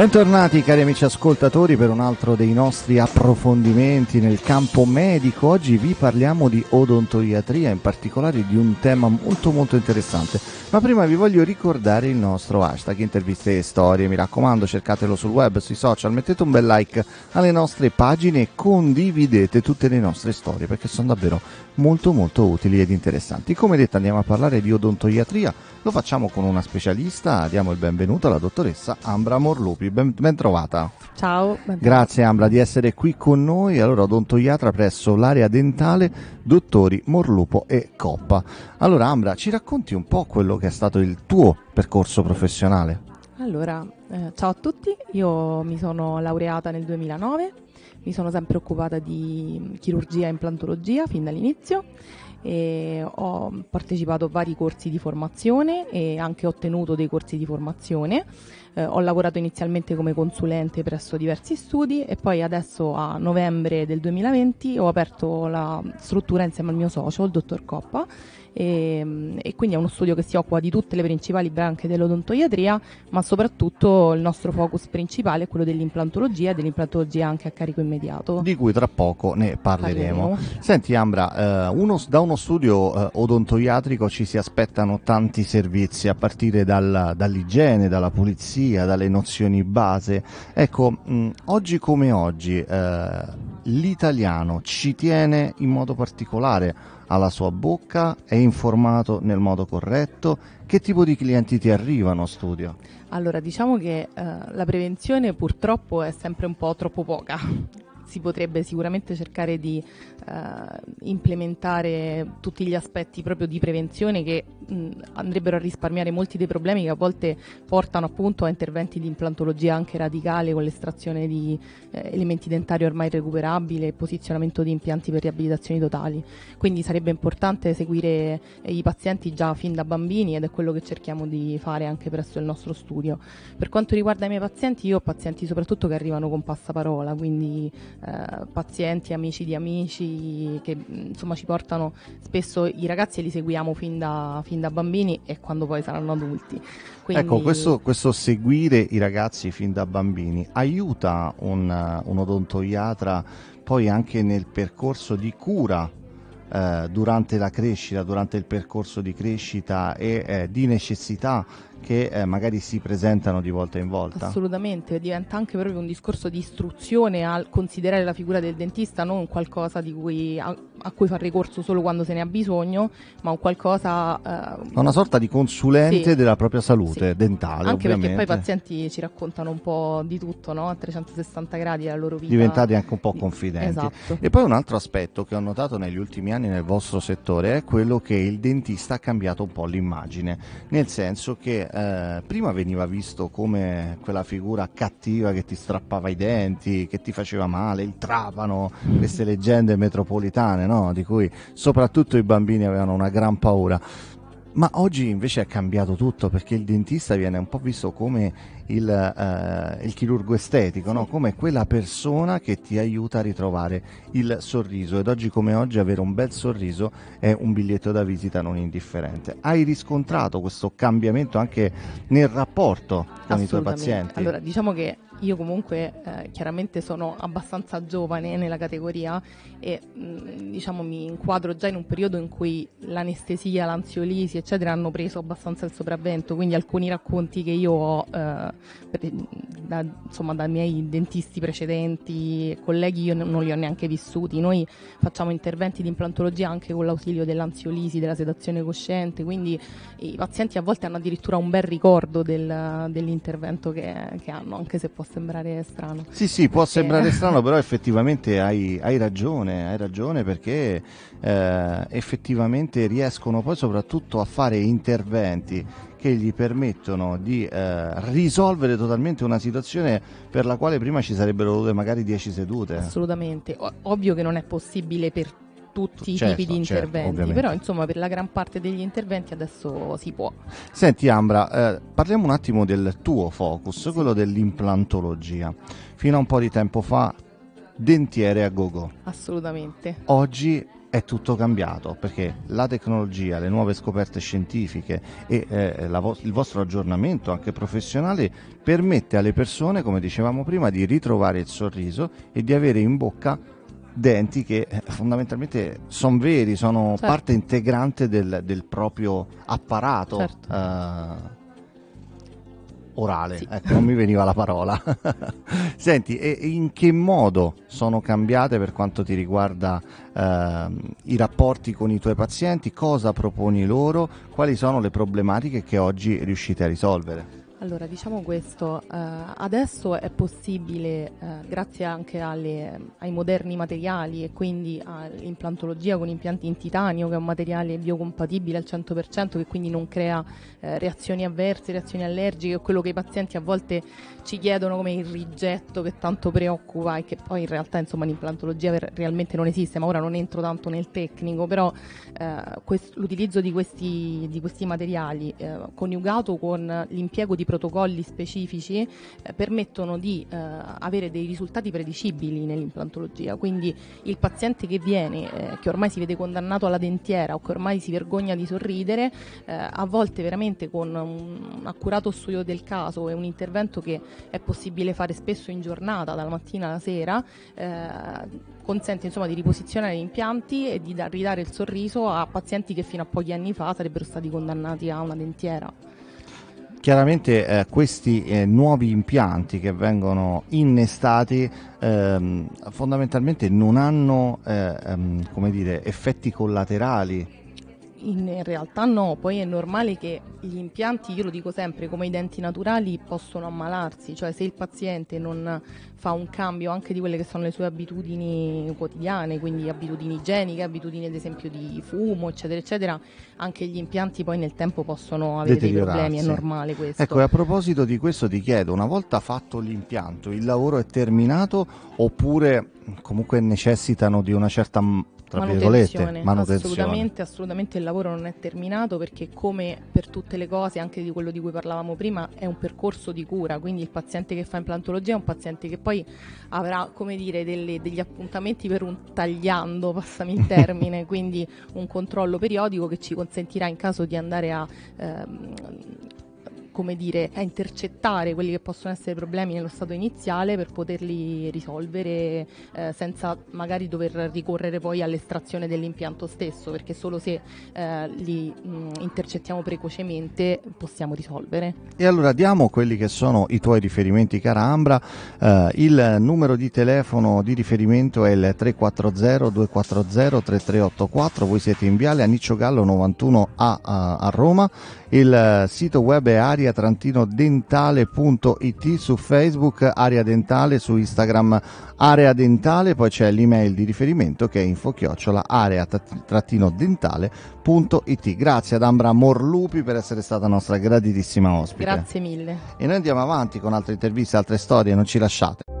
Bentornati cari amici ascoltatori per un altro dei nostri approfondimenti nel campo medico. Oggi vi parliamo di odontoiatria, in particolare di un tema molto molto interessante. Ma prima vi voglio ricordare il nostro hashtag interviste e storie. Mi raccomando, cercatelo sul web, sui social, mettete un bel like alle nostre pagine e condividete tutte le nostre storie perché sono davvero molto molto utili ed interessanti. Come detto andiamo a parlare di odontoiatria, lo facciamo con una specialista, diamo il benvenuto alla dottoressa Ambra Morlupi. Fiori, ben, ben trovata. Ciao. Ben Grazie Ambra di essere qui con noi. Allora, odontoiatra presso l'area dentale Dottori Morlupo e Coppa. Allora, Ambra, ci racconti un po' quello che è stato il tuo percorso professionale? Allora, eh, ciao a tutti, io mi sono laureata nel 2009, mi sono sempre occupata di chirurgia e implantologia fin dall'inizio e ho partecipato a vari corsi di formazione e anche ottenuto dei corsi di formazione eh, ho lavorato inizialmente come consulente presso diversi studi e poi adesso a novembre del 2020 ho aperto la struttura insieme al mio socio, il dottor Coppa, e, ehm, e, quindi è uno studio che si occupa di tutte le principali branche dell'odontoiatria, ma soprattutto il nostro focus principale è quello dell'implantologia e dell'implantologia anche a carico immediato. Di cui tra poco ne parleremo. parleremo. Senti Ambra, eh, uno, da uno studio eh, odontoiatrico ci si aspettano tanti servizi a partire dalla, dall'igiene, dalla pulizia poesia, dalle nozioni base. Ecco, mh, mm, oggi come oggi eh, l'italiano ci tiene in modo particolare alla sua bocca, è informato nel modo corretto? Che tipo di clienti ti arrivano a studio? Allora, diciamo che eh, la prevenzione purtroppo è sempre un po' troppo poca si potrebbe sicuramente cercare di eh, implementare tutti gli aspetti proprio di prevenzione che mh, andrebbero a risparmiare molti dei problemi che a volte portano appunto a interventi di implantologia anche radicale con l'estrazione di eh, elementi dentari ormai recuperabili e posizionamento di impianti per riabilitazioni totali. Quindi sarebbe importante seguire eh, i pazienti già fin da bambini ed è quello che cerchiamo di fare anche presso il nostro studio. Per quanto riguarda i miei pazienti, io ho pazienti soprattutto che arrivano con passaparola, quindi eh, pazienti, amici di amici che mm, insomma ci portano spesso i ragazzi e li seguiamo fin da, fin da bambini e quando poi saranno adulti. Quindi... Ecco, questo, questo, seguire i ragazzi fin da bambini aiuta un, un odontoiatra poi anche nel percorso di cura eh, durante la crescita, durante il percorso di crescita e eh, di necessità che eh, magari si presentano di volta in volta. Assolutamente, diventa anche proprio un discorso di istruzione al considerare la figura del dentista non qualcosa cui, a, a, cui far ricorso solo quando se ne ha bisogno, ma un qualcosa... Eh, una sorta di consulente sì, della propria salute sì. dentale. Anche ovviamente. perché poi i pazienti ci raccontano un po' di tutto, no? a 360 gradi la loro vita. Diventati anche un po' confidenti. Esatto. E poi un altro aspetto che ho notato negli ultimi anni nel vostro settore è quello che il dentista ha cambiato un po' l'immagine, nel senso che eh, prima veniva visto come quella figura cattiva che ti strappava i denti, che ti faceva male, il trapano, queste leggende metropolitane, no? di cui soprattutto i bambini avevano una gran paura. Ma oggi invece è cambiato tutto perché il dentista viene un po' visto come il, uh, il chirurgo estetico, no? come quella persona che ti aiuta a ritrovare il sorriso ed oggi come oggi avere un bel sorriso è un biglietto da visita non indifferente. Hai riscontrato questo cambiamento anche nel rapporto con i tuoi pazienti? Allora diciamo che io comunque eh, chiaramente sono abbastanza giovane nella categoria e mh, mm, diciamo mi inquadro già in un periodo in cui l'anestesia, l'ansiolisi eccetera hanno preso abbastanza il sopravvento, quindi alcuni racconti che io ho eh, da, insomma dai miei dentisti precedenti, colleghi io non li ho neanche vissuti, noi facciamo interventi di implantologia anche con l'ausilio dell'ansiolisi, della sedazione cosciente, quindi i pazienti a volte hanno addirittura un bel ricordo del, dell'intervento che, che hanno, anche se può sembrare strano. Sì, sì, può perché... sembrare strano, però effettivamente hai, hai, ragione, hai ragione perché eh, effettivamente riescono poi soprattutto a fare interventi che gli permettono di eh, risolvere totalmente una situazione per la quale prima ci sarebbero dovute magari 10 sedute. Assolutamente, o- ovvio che non è possibile per tutti tutti certo, i tipi di certo, interventi, ovviamente. però insomma per la gran parte degli interventi adesso si può. Senti Ambra, eh, parliamo un attimo del tuo focus, sì. quello dell'implantologia. Fino a un po' di tempo fa dentiere a gogo. Assolutamente. Oggi è tutto cambiato perché la tecnologia, le nuove scoperte scientifiche e eh, vo- il vostro aggiornamento anche professionale permette alle persone, come dicevamo prima, di ritrovare il sorriso e di avere in bocca denti che eh, fondamentalmente sono veri, sono certo. parte integrante del, del proprio apparato certo. uh, orale. Sì. Ecco, non mi veniva la parola. Senti, e in che modo sono cambiate per quanto ti riguarda uh, i rapporti con i tuoi pazienti? Cosa proponi loro? Quali sono le problematiche che oggi riuscite a risolvere? Allora, diciamo questo, eh, adesso è possibile, eh, grazie anche alle, ai moderni materiali e quindi all'implantologia con impianti in titanio, che è un materiale biocompatibile al 100%, che quindi non crea eh, reazioni avverse, reazioni allergiche, o quello che i pazienti a volte ci chiedono come il rigetto che tanto preoccupa e che poi in realtà insomma, l'implantologia realmente non esiste, ma ora non entro tanto nel tecnico, però eh, quest- l'utilizzo di questi, di questi materiali eh, coniugato con l'impiego di protocolli specifici eh, permettono di eh, avere dei risultati predicibili nell'implantologia, quindi il paziente che viene, eh, che ormai si vede condannato alla dentiera o che ormai si vergogna di sorridere, eh, a volte veramente con un, accurato studio del caso e un intervento che è possibile fare spesso in giornata, dalla mattina alla sera, eh, consente insomma di riposizionare gli impianti e di da- ridare il sorriso a pazienti che fino a pochi anni fa sarebbero stati condannati a una dentiera chiaramente eh, questi eh, nuovi impianti che vengono innestati ehm, fondamentalmente non hanno eh, ehm, dire, effetti collaterali in realtà no, poi è normale che gli impianti, io lo dico sempre, come i denti naturali possono ammalarsi, cioè se il paziente non fa un cambio anche di quelle che sono le sue abitudini quotidiane, quindi abitudini igieniche, abitudini ad esempio di fumo, eccetera, eccetera, anche gli impianti poi nel tempo possono avere dei problemi, è normale questo. Ecco, e a proposito di questo ti chiedo, una volta fatto l'impianto, il lavoro è terminato oppure comunque necessitano di una certa tra virgolette, manutenzione. Assolutamente, assolutamente il lavoro non è terminato perché come per tutte le cose, anche di quello di cui parlavamo prima, è un percorso di cura, quindi il paziente che fa implantologia è un paziente che poi avrà, come dire, delle, degli appuntamenti per un tagliando, passami il termine, quindi un controllo periodico che ci consentirà in caso di andare a ehm, come dire, a intercettare quelli che possono essere problemi nello stato iniziale per poterli risolvere eh, senza magari dover ricorrere poi all'estrazione dell'impianto stesso, perché solo se eh, li mh, mm, intercettiamo precocemente possiamo risolvere. E allora diamo quelli che sono i tuoi riferimenti, cara Ambra. Eh, il numero di telefono di riferimento è il 340-240-3384, voi siete in Viale a Niccio Gallo 91A a, a Roma, il eh, sito web è aria ariatrantino-dentale.it su Facebook, Area Dentale su Instagram, Area Dentale, poi c'è l'email di riferimento che è infochiocciola area-dentale.it. Grazie ad Ambra Morlupi per essere stata nostra graditissima ospite. Grazie mille. E noi andiamo avanti con altre interviste, altre storie, non ci lasciate.